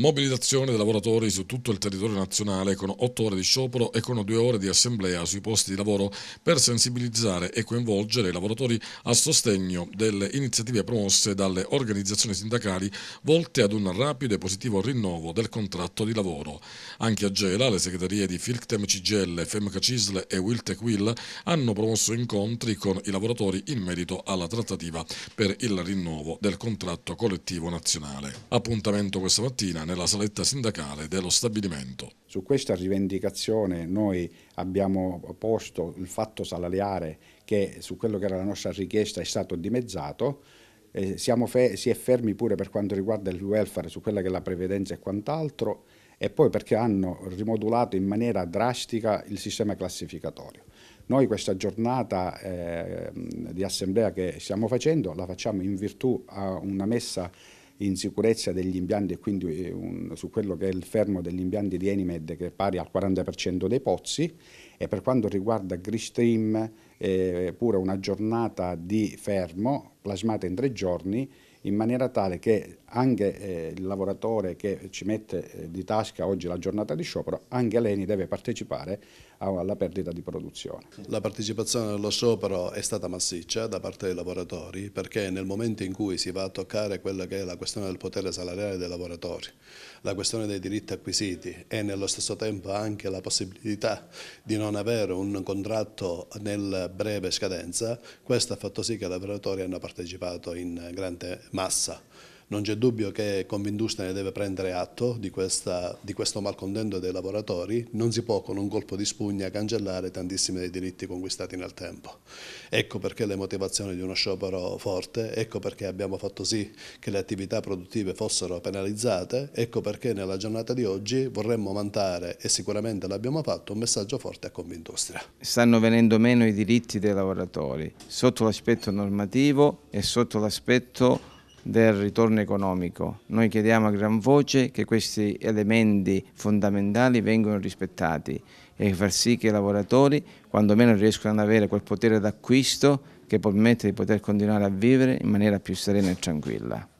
Mobilitazione dei lavoratori su tutto il territorio nazionale con 8 ore di sciopero e con 2 ore di assemblea sui posti di lavoro per sensibilizzare e coinvolgere i lavoratori a sostegno delle iniziative promosse dalle organizzazioni sindacali volte ad un rapido e positivo rinnovo del contratto di lavoro. Anche a Gela le segreterie di Filctem CGL, Femca Cisle e Wiltec Will hanno promosso incontri con i lavoratori in merito alla trattativa per il rinnovo del contratto collettivo nazionale. Appuntamento questa mattina nella saletta sindacale dello stabilimento. Su questa rivendicazione noi abbiamo posto il fatto salariare che su quello che era la nostra richiesta è stato dimezzato, eh, si è fermi pure per quanto riguarda il welfare su quella che è la previdenza e quant'altro e poi perché hanno rimodulato in maniera drastica il sistema classificatorio. Noi questa giornata eh, di assemblea che stiamo facendo la facciamo in virtù a una messa in sicurezza degli impianti e quindi eh, un, su quello che è il fermo degli impianti di Enimed che è pari al 40% dei pozzi e per quanto riguarda Gristream eh, pure una giornata di fermo plasmata in tre giorni in maniera tale che anche eh, il lavoratore che ci mette eh, di tasca oggi la giornata di sciopero, anche l'ENI deve partecipare alla perdita di produzione. La partecipazione allo sciopero è stata massiccia da parte dei lavoratori perché nel momento in cui si va a toccare quella che è la questione del potere salariale dei lavoratori, la questione dei diritti acquisiti e nello stesso tempo anche la possibilità di non avere un contratto nel breve scadenza, questo ha fatto sì che i lavoratori hanno partecipato in grande massa. Non c'è dubbio che Convindustria ne deve prendere atto di, questa, di questo malcontento dei lavoratori, non si può con un colpo di spugna cancellare tantissimi dei diritti conquistati nel tempo. Ecco perché le motivazioni di uno sciopero forte, ecco perché abbiamo fatto sì che le attività produttive fossero penalizzate, ecco perché nella giornata di oggi vorremmo mandare, e sicuramente l'abbiamo fatto, un messaggio forte a Convindustria. Stanno venendo meno i diritti dei lavoratori sotto l'aspetto normativo e sotto l'aspetto del ritorno economico. Noi chiediamo a gran voce che questi elementi fondamentali vengano rispettati e far sì che i lavoratori, quando meno riescono ad avere quel potere d'acquisto che permette di poter continuare a vivere in maniera più serena e tranquilla.